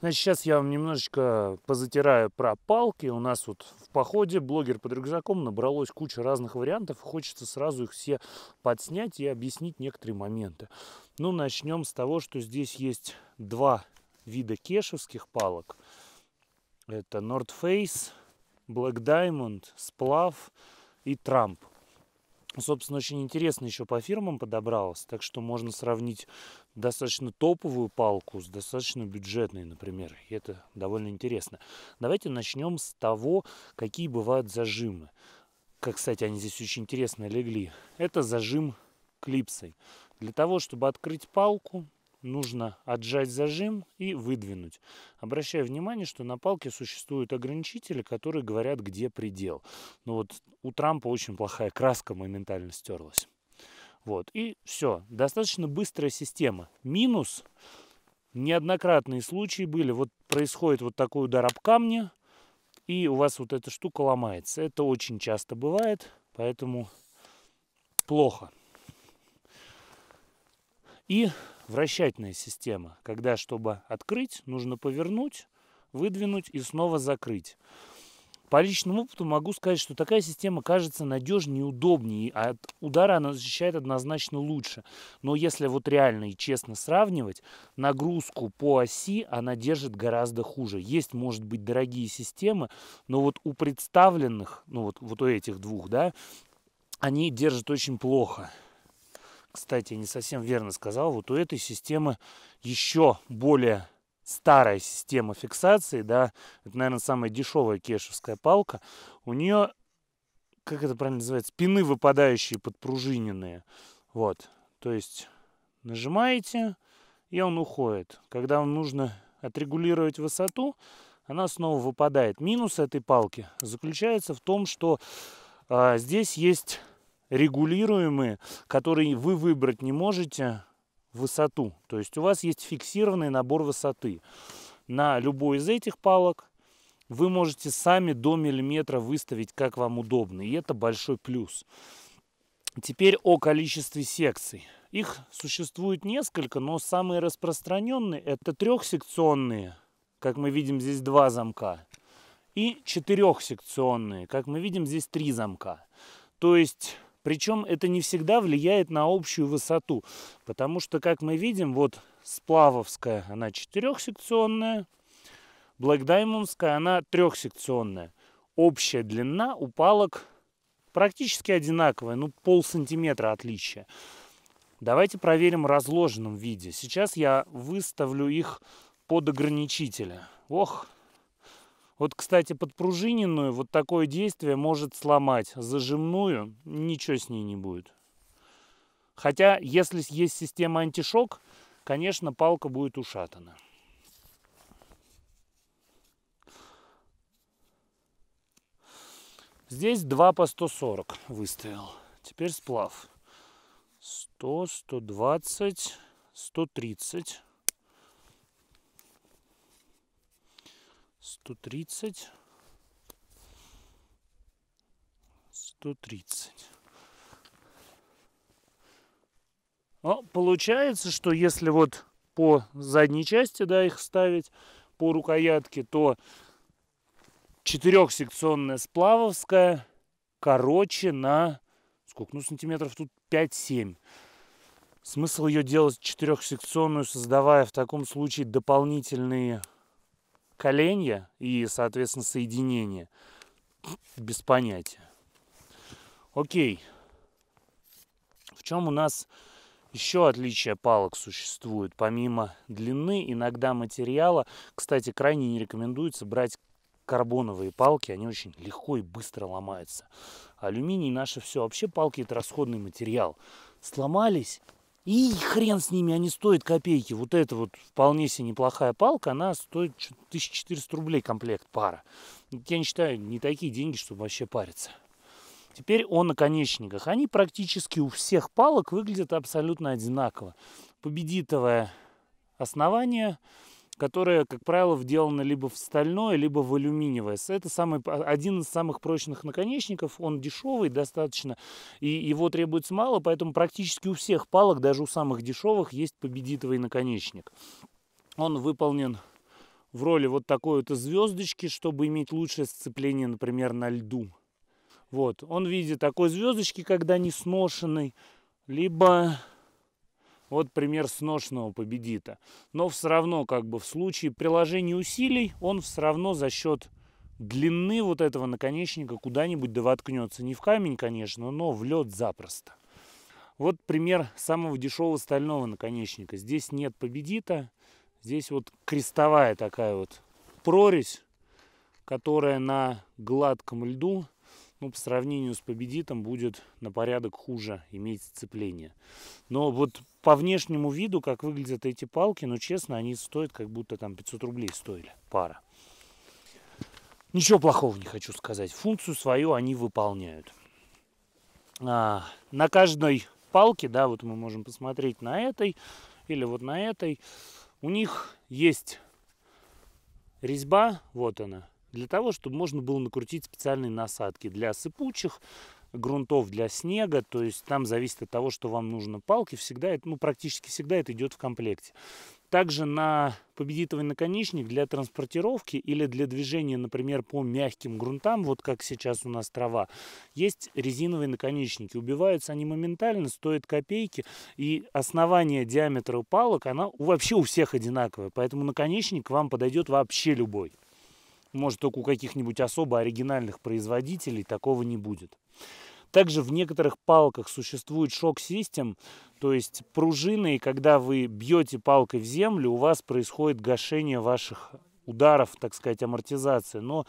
Значит, сейчас я вам немножечко позатираю про палки. У нас вот в походе блогер под рюкзаком набралось куча разных вариантов. Хочется сразу их все подснять и объяснить некоторые моменты. Ну, начнем с того, что здесь есть два вида кешевских палок. Это North Face, Black Diamond, Сплав и Трамп собственно, очень интересно еще по фирмам подобралось, так что можно сравнить достаточно топовую палку с достаточно бюджетной, например, и это довольно интересно. Давайте начнем с того, какие бывают зажимы. Как, кстати, они здесь очень интересно легли. Это зажим клипсой. Для того, чтобы открыть палку, нужно отжать зажим и выдвинуть. Обращаю внимание, что на палке существуют ограничители, которые говорят, где предел. Но ну вот у Трампа очень плохая краска моментально стерлась. Вот, и все. Достаточно быстрая система. Минус. Неоднократные случаи были. Вот происходит вот такой удар об камни, и у вас вот эта штука ломается. Это очень часто бывает, поэтому плохо. И вращательная система, когда, чтобы открыть, нужно повернуть, выдвинуть и снова закрыть. По личному опыту могу сказать, что такая система кажется надежнее и удобнее, а от удара она защищает однозначно лучше. Но если вот реально и честно сравнивать, нагрузку по оси она держит гораздо хуже. Есть, может быть, дорогие системы, но вот у представленных, ну вот, вот у этих двух, да, они держат очень плохо кстати, не совсем верно сказал, вот у этой системы еще более старая система фиксации, да, это, наверное, самая дешевая кешевская палка, у нее, как это правильно называется, спины выпадающие подпружиненные, вот, то есть нажимаете, и он уходит. Когда вам нужно отрегулировать высоту, она снова выпадает. Минус этой палки заключается в том, что а, здесь есть регулируемые, которые вы выбрать не можете высоту. То есть у вас есть фиксированный набор высоты. На любой из этих палок вы можете сами до миллиметра выставить, как вам удобно. И это большой плюс. Теперь о количестве секций. Их существует несколько, но самые распространенные это трехсекционные, как мы видим здесь два замка, и четырехсекционные, как мы видим здесь три замка. То есть причем это не всегда влияет на общую высоту, потому что, как мы видим, вот сплавовская, она четырехсекционная, Black она трехсекционная. Общая длина у палок практически одинаковая, ну пол сантиметра отличия. Давайте проверим в разложенном виде. Сейчас я выставлю их под ограничителя. Ох, вот, кстати, подпружиненную вот такое действие может сломать. Зажимную ничего с ней не будет. Хотя, если есть система антишок, конечно, палка будет ушатана. Здесь 2 по 140 выставил. Теперь сплав. 100, 120, 130. 130, 130. Но получается, что если вот по задней части, да, их ставить по рукоятке, то четырехсекционная сплавовская короче на сколько? Ну, сантиметров тут 5-7. Смысл ее делать четырехсекционную, создавая в таком случае дополнительные коленя и, соответственно, соединение. Без понятия. Окей. В чем у нас еще отличие палок существует, помимо длины, иногда материала. Кстати, крайне не рекомендуется брать карбоновые палки, они очень легко и быстро ломаются. Алюминий наше все, вообще палки это расходный материал. Сломались, и хрен с ними, они стоят копейки. Вот эта вот вполне себе неплохая палка, она стоит 1400 рублей комплект пара. Я не считаю, не такие деньги, чтобы вообще париться. Теперь о наконечниках. Они практически у всех палок выглядят абсолютно одинаково. Победитовое основание – которая, как правило, вделана либо в стальное, либо в алюминиевое. Это самый, а, один из самых прочных наконечников, он дешевый достаточно, и его требуется мало, поэтому практически у всех палок, даже у самых дешевых, есть победитовый наконечник. Он выполнен в роли вот такой вот звездочки, чтобы иметь лучшее сцепление, например, на льду. Вот, он в виде такой звездочки, когда не сношенный, либо вот пример сношного победита. Но все равно, как бы в случае приложения усилий, он все равно за счет длины вот этого наконечника куда-нибудь да воткнется. Не в камень, конечно, но в лед запросто. Вот пример самого дешевого стального наконечника. Здесь нет победита, здесь вот крестовая такая вот прорезь, которая на гладком льду ну, по сравнению с победитом будет на порядок хуже иметь сцепление. Но вот по внешнему виду, как выглядят эти палки, ну, честно, они стоят, как будто там 500 рублей стоили пара. Ничего плохого не хочу сказать. Функцию свою они выполняют. А, на каждой палке, да, вот мы можем посмотреть на этой или вот на этой, у них есть резьба, вот она, для того, чтобы можно было накрутить специальные насадки для сыпучих, грунтов для снега, то есть там зависит от того, что вам нужно. Палки всегда, ну практически всегда это идет в комплекте. Также на победитовый наконечник для транспортировки или для движения, например, по мягким грунтам, вот как сейчас у нас трава, есть резиновые наконечники. Убиваются они моментально, стоят копейки, и основание диаметра палок, она вообще у всех одинаковая, поэтому наконечник вам подойдет вообще любой. Может, только у каких-нибудь особо оригинальных производителей такого не будет. Также в некоторых палках существует шок-систем, то есть пружины, и когда вы бьете палкой в землю, у вас происходит гашение ваших ударов, так сказать, амортизация. Но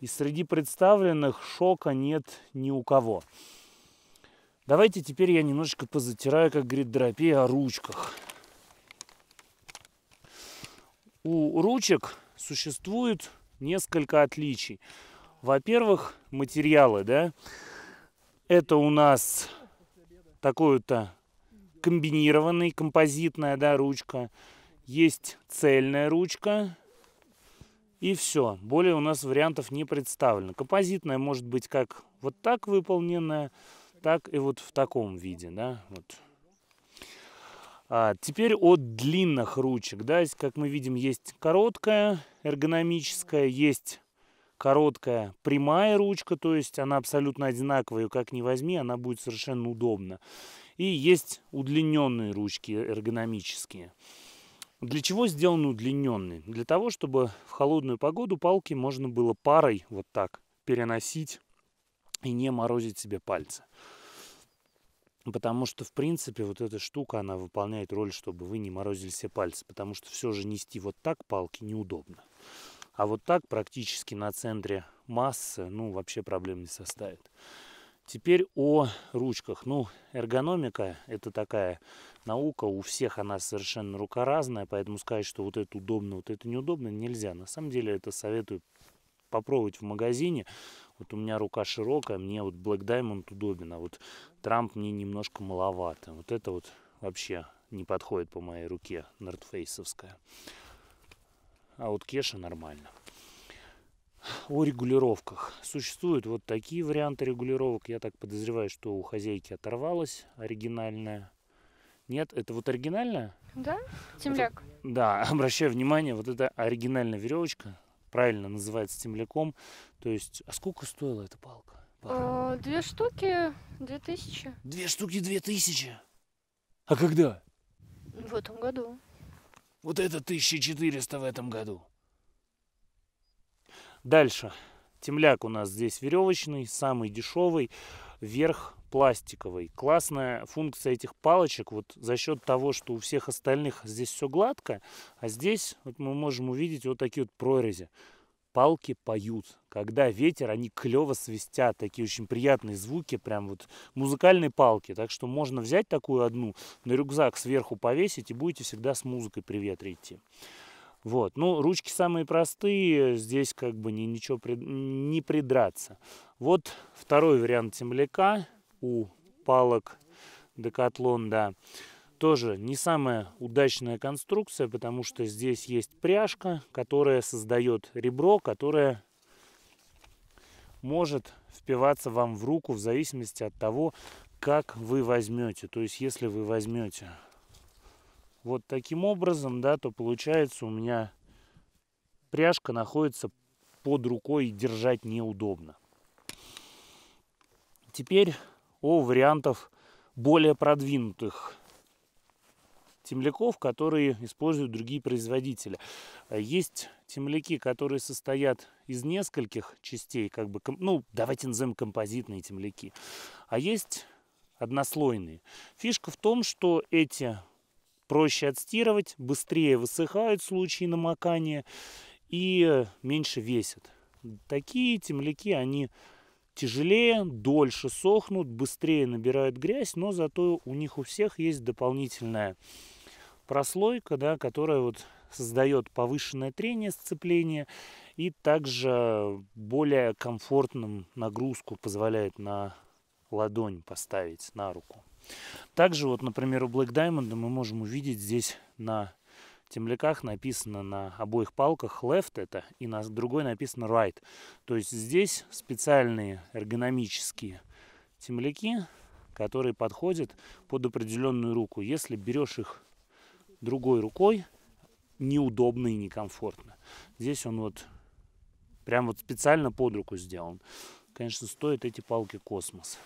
и среди представленных шока нет ни у кого. Давайте теперь я немножечко позатираю, как говорит Дропея, о ручках. У ручек существует несколько отличий. Во-первых, материалы, да. Это у нас такое то комбинированный, композитная, да, ручка. Есть цельная ручка. И все. Более у нас вариантов не представлено. Композитная может быть как вот так выполненная, так и вот в таком виде, да. Вот а теперь от длинных ручек. Да, есть, как мы видим, есть короткая эргономическая, есть короткая прямая ручка, то есть она абсолютно одинаковая, как ни возьми, она будет совершенно удобна. И есть удлиненные ручки эргономические. Для чего сделаны удлиненные? Для того, чтобы в холодную погоду палки можно было парой вот так переносить и не морозить себе пальцы. Потому что, в принципе, вот эта штука, она выполняет роль, чтобы вы не морозили себе пальцы. Потому что все же нести вот так палки неудобно. А вот так практически на центре массы, ну, вообще проблем не составит. Теперь о ручках. Ну, эргономика – это такая наука, у всех она совершенно рука разная, поэтому сказать, что вот это удобно, вот это неудобно, нельзя. На самом деле это советую попробовать в магазине. Вот у меня рука широкая, мне вот Black Diamond удобен, а вот Трамп мне немножко маловато. Вот это вот вообще не подходит по моей руке, нордфейсовская. А вот Кеша нормально. О регулировках. Существуют вот такие варианты регулировок. Я так подозреваю, что у хозяйки оторвалась оригинальная. Нет, это вот оригинальная? Да, темляк. Это, да, обращаю внимание, вот это оригинальная веревочка правильно называется темляком. То есть, а сколько стоила эта палка? Э, две штуки, две тысячи. Две штуки, две тысячи? А когда? В этом году. Вот это 1400 в этом году. Дальше. Темляк у нас здесь веревочный, самый дешевый, верх пластиковый. Классная функция этих палочек вот за счет того, что у всех остальных здесь все гладко, а здесь вот мы можем увидеть вот такие вот прорези палки поют. Когда ветер, они клево свистят. Такие очень приятные звуки, прям вот музыкальные палки. Так что можно взять такую одну, на рюкзак сверху повесить и будете всегда с музыкой при ветре идти. Вот. Ну, ручки самые простые, здесь как бы не, ничего при, не придраться. Вот второй вариант темляка у палок Декатлон, да. Тоже не самая удачная конструкция, потому что здесь есть пряжка, которая создает ребро, которое может впиваться вам в руку в зависимости от того, как вы возьмете. То есть, если вы возьмете вот таким образом, да, то получается у меня пряжка находится под рукой и держать неудобно. Теперь о вариантов более продвинутых темляков, которые используют другие производители. Э, есть темляки, которые состоят из нескольких частей, как бы, ну, давайте назовем композитные темляки, а есть однослойные. Фишка в том, что эти проще отстирывать, быстрее высыхают в случае намокания и меньше весят. Такие темляки, они тяжелее, дольше сохнут, быстрее набирают грязь, но зато у них у всех есть дополнительная прослойка, да, которая вот создает повышенное трение сцепления и также более комфортным нагрузку позволяет на ладонь поставить, на руку. Также вот, например, у Black Diamond мы можем увидеть здесь на темляках написано на обоих палках left это и на другой написано right. То есть здесь специальные эргономические темляки, которые подходят под определенную руку. Если берешь их другой рукой неудобно и некомфортно. Здесь он вот прям вот специально под руку сделан. Конечно, стоят эти палки космос.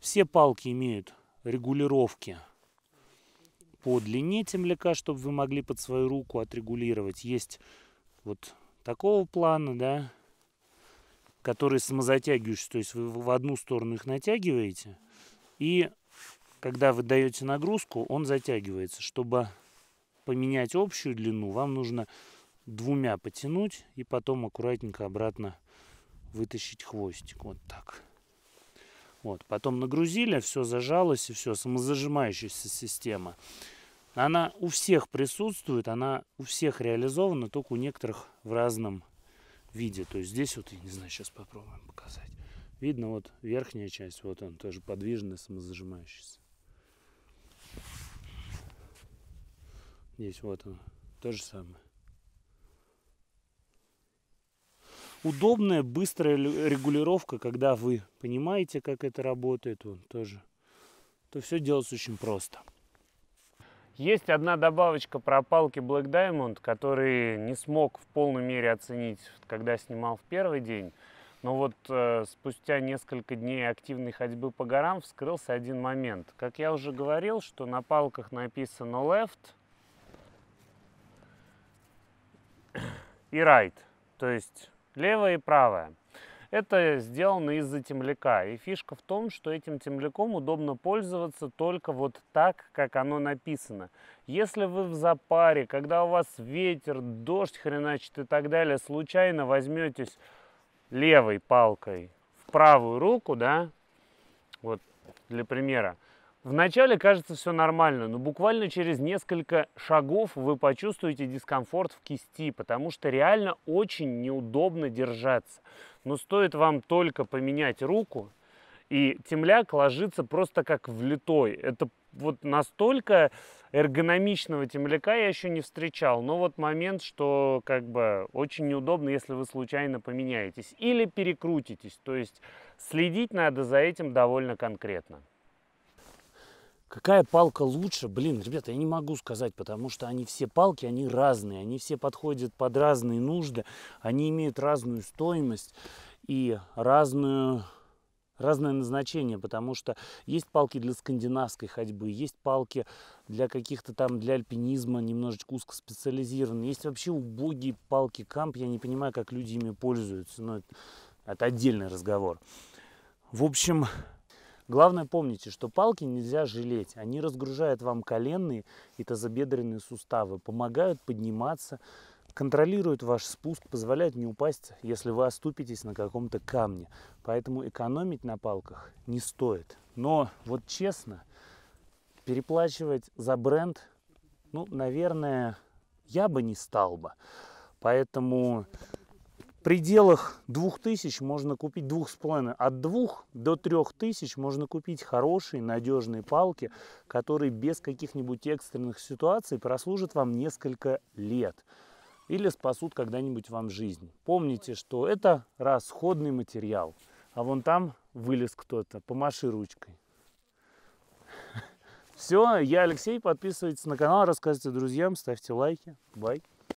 Все палки имеют регулировки по длине темляка, чтобы вы могли под свою руку отрегулировать. Есть вот такого плана, да, которые самозатягивающие, то есть вы в одну сторону их натягиваете, и когда вы даете нагрузку, он затягивается, чтобы поменять общую длину, вам нужно двумя потянуть и потом аккуратненько обратно вытащить хвостик. Вот так. Вот. Потом нагрузили, все зажалось, и все, самозажимающаяся система. Она у всех присутствует, она у всех реализована, только у некоторых в разном виде. То есть здесь вот, я не знаю, сейчас попробуем показать. Видно вот верхняя часть, вот он тоже подвижная, самозажимающаяся. Здесь вот он. То же самое. Удобная, быстрая регулировка, когда вы понимаете, как это работает, он тоже. То все делается очень просто. Есть одна добавочка про палки Black Diamond, который не смог в полной мере оценить, когда снимал в первый день. Но вот э, спустя несколько дней активной ходьбы по горам вскрылся один момент. Как я уже говорил, что на палках написано left, и right, то есть левое и правое. Это сделано из-за темляка. И фишка в том, что этим темляком удобно пользоваться только вот так, как оно написано. Если вы в запаре, когда у вас ветер, дождь хреначит и так далее, случайно возьметесь левой палкой в правую руку, да, вот для примера, Вначале кажется все нормально, но буквально через несколько шагов вы почувствуете дискомфорт в кисти, потому что реально очень неудобно держаться. Но стоит вам только поменять руку, и темляк ложится просто как влитой. Это вот настолько эргономичного темляка я еще не встречал. Но вот момент, что как бы очень неудобно, если вы случайно поменяетесь или перекрутитесь. То есть следить надо за этим довольно конкретно. Какая палка лучше? Блин, ребята, я не могу сказать, потому что они все палки, они разные, они все подходят под разные нужды, они имеют разную стоимость и разную разное назначение, потому что есть палки для скандинавской ходьбы, есть палки для каких-то там, для альпинизма, немножечко узко специализированные, есть вообще убогие палки камп, я не понимаю, как люди ими пользуются, но это, это отдельный разговор. В общем, Главное помните, что палки нельзя жалеть. Они разгружают вам коленные и тазобедренные суставы, помогают подниматься, контролируют ваш спуск, позволяют не упасть, если вы оступитесь на каком-то камне. Поэтому экономить на палках не стоит. Но вот честно, переплачивать за бренд, ну, наверное, я бы не стал бы. Поэтому пределах 2000 можно купить, 2,5, от 2 до 3000 можно купить хорошие, надежные палки, которые без каких-нибудь экстренных ситуаций прослужат вам несколько лет или спасут когда-нибудь вам жизнь. Помните, что это расходный материал. А вон там вылез кто-то, помаши ручкой. Все, я Алексей, подписывайтесь на канал, рассказывайте друзьям, ставьте лайки. Бай.